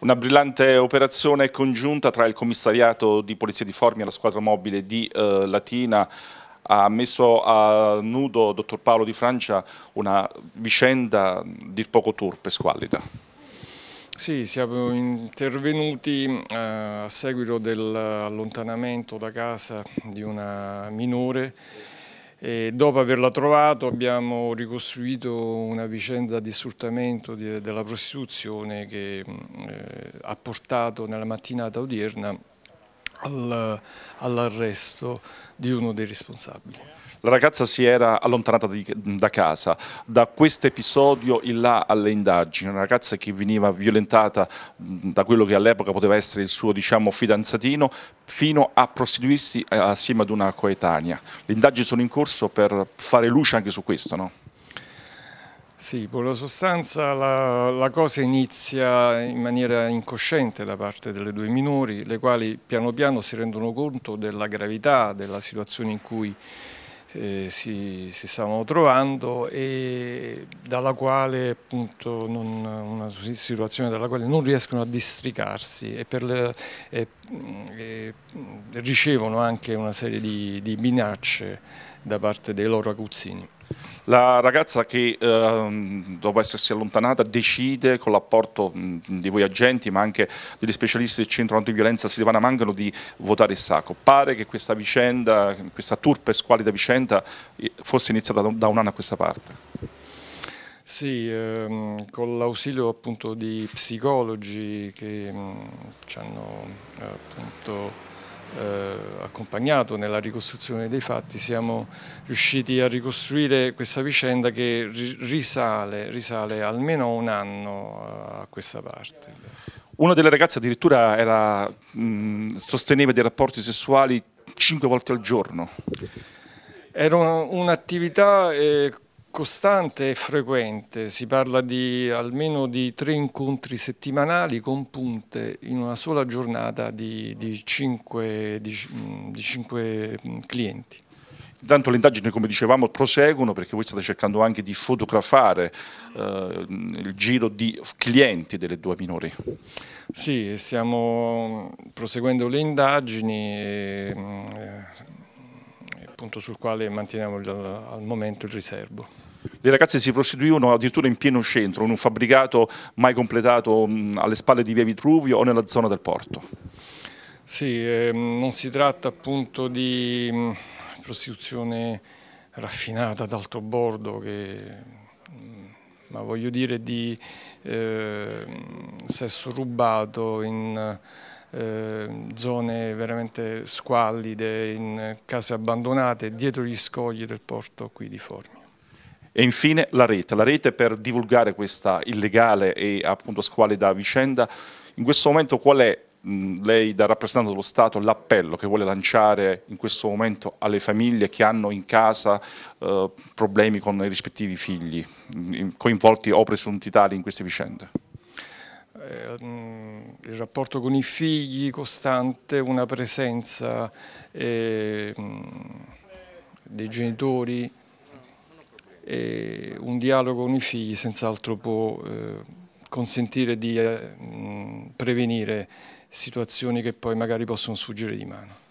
Una brillante operazione congiunta tra il commissariato di Polizia di Formia e la squadra mobile di eh, Latina ha messo a nudo, dottor Paolo Di Francia, una vicenda mm, dir poco turpe e squallida. Sì, siamo intervenuti eh, a seguito dell'allontanamento da casa di una minore e dopo averla trovato abbiamo ricostruito una vicenda di sfruttamento della prostituzione che mm, eh, ha portato nella mattinata odierna al, all'arresto di uno dei responsabili. La ragazza si era allontanata di, da casa, da questo episodio in là alle indagini, una ragazza che veniva violentata da quello che all'epoca poteva essere il suo diciamo, fidanzatino fino a prostituirsi eh, assieme ad una coetanea. Le indagini sono in corso per fare luce anche su questo, no? Sì, per la sostanza la, la, cosa inizia in maniera incosciente da parte delle due minori, le quali piano piano si rendono conto della gravità della situazione in cui eh, si, si, stavano trovando e dalla quale appunto non, una situazione dalla quale non riescono a districarsi e, le, e, e ricevono anche una serie di, di minacce da parte dei loro aguzzini. La ragazza che ehm, dopo essersi allontanata decide con l'apporto di voi agenti ma anche degli specialisti del centro antiviolenza Silvana Mangano di votare il sacco. Pare che questa vicenda, questa turpe squalida vicenda eh, fosse iniziata da un anno a questa parte. Sì, ehm, con l'ausilio appunto di psicologi che mh, ci hanno eh, appunto eh, accompagnato nella ricostruzione dei fatti, siamo riusciti a ricostruire questa vicenda che risale, risale almeno un anno a questa parte. Una delle ragazze addirittura era, mh, sosteneva dei rapporti sessuali cinque volte al giorno. Era un'attività eh, costante e frequente, si parla di almeno di tre incontri settimanali con punte in una sola giornata di, di, cinque, di, di cinque clienti. Intanto le indagini, come dicevamo, proseguono perché voi state cercando anche di fotografare eh, il giro di clienti delle due minori. Sì, stiamo proseguendo le indagini. E, eh, appunto sul quale manteniamo il, al momento il riservo. Le ragazze si prostituivano addirittura in pieno centro, in un fabbricato mai completato mh, mm, alle spalle di via Vitruvio o nella zona del porto. Sì, eh, non si tratta appunto di mh, mm, prostituzione raffinata d'alto bordo che, mm, ma voglio dire di eh, sesso rubato in eh, zone veramente squallide, in case abbandonate, dietro gli scogli del porto qui di Formia. E infine la rete, la rete per divulgare questa illegale e appunto squalida vicenda. In questo momento qual è lei da rappresentante dello Stato l'appello che vuole lanciare in questo momento alle famiglie che hanno in casa eh, problemi con i rispettivi figli coinvolti o presunti tali in queste vicende? Ehm, il rapporto con i figli costante, una presenza eh, dei genitori e un dialogo con i figli senz'altro può eh, consentire di eh, prevenire situazioni che poi magari possono sfuggire di mano.